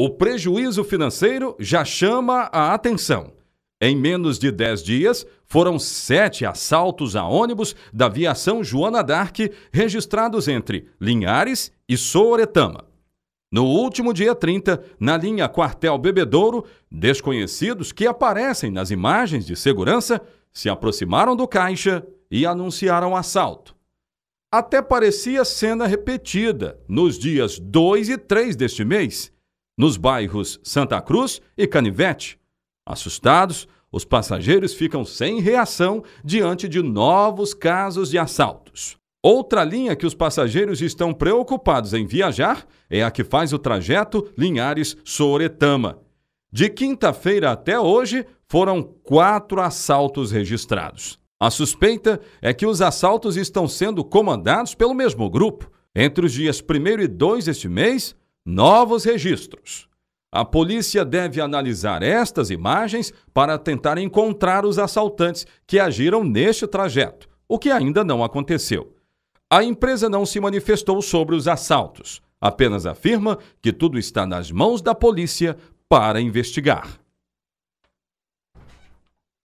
O prejuízo financeiro já chama a atenção. Em menos de 10 dias, foram sete assaltos a ônibus da aviação Joana Dark registrados entre Linhares e Souretama. No último dia 30, na linha Quartel Bebedouro, desconhecidos que aparecem nas imagens de segurança se aproximaram do caixa e anunciaram assalto. Até parecia cena repetida nos dias 2 e 3 deste mês nos bairros Santa Cruz e Canivete. Assustados, os passageiros ficam sem reação diante de novos casos de assaltos. Outra linha que os passageiros estão preocupados em viajar é a que faz o trajeto Linhares-Soretama. De quinta-feira até hoje, foram quatro assaltos registrados. A suspeita é que os assaltos estão sendo comandados pelo mesmo grupo. Entre os dias 1 e 2 deste mês, novos registros. A polícia deve analisar estas imagens para tentar encontrar os assaltantes que agiram neste trajeto, o que ainda não aconteceu. A empresa não se manifestou sobre os assaltos, apenas afirma que tudo está nas mãos da polícia para investigar.